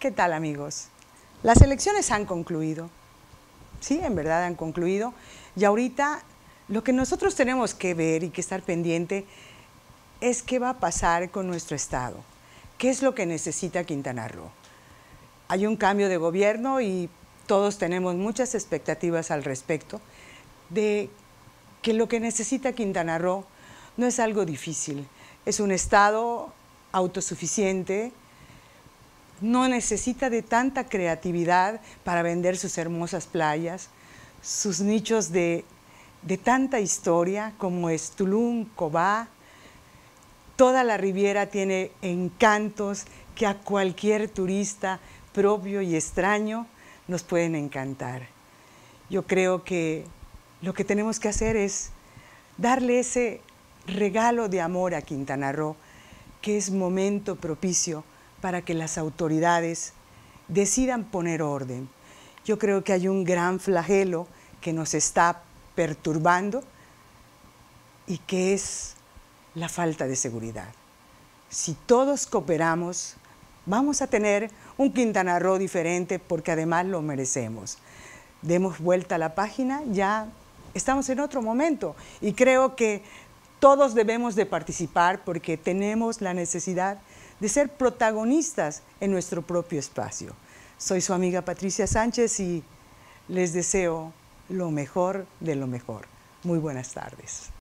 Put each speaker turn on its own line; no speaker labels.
¿Qué tal amigos? Las elecciones han concluido. Sí, en verdad han concluido. Y ahorita lo que nosotros tenemos que ver y que estar pendiente es qué va a pasar con nuestro Estado. ¿Qué es lo que necesita Quintana Roo? Hay un cambio de gobierno y todos tenemos muchas expectativas al respecto de que lo que necesita Quintana Roo no es algo difícil. Es un Estado autosuficiente, no necesita de tanta creatividad para vender sus hermosas playas, sus nichos de, tanta historia como es Tulum, Cobá. Toda la Riviera tiene encantos que a cualquier turista propio y extraño nos pueden encantar. Yo creo que lo que tenemos que hacer es darle ese regalo de amor a Quintana Roo, que es momento propicio para que las autoridades decidan poner orden. Yo creo que hay un gran flagelo que nos está perturbando y que es la falta de seguridad. Si todos cooperamos, vamos a tener un Quintana Roo diferente porque además lo merecemos. Demos vuelta a la página, ya estamos en otro momento y creo que todos debemos de participar porque tenemos la necesidad de ser protagonistas en nuestro propio espacio. Soy su amiga Patricia Sánchez y les deseo lo mejor de lo mejor. Muy buenas tardes.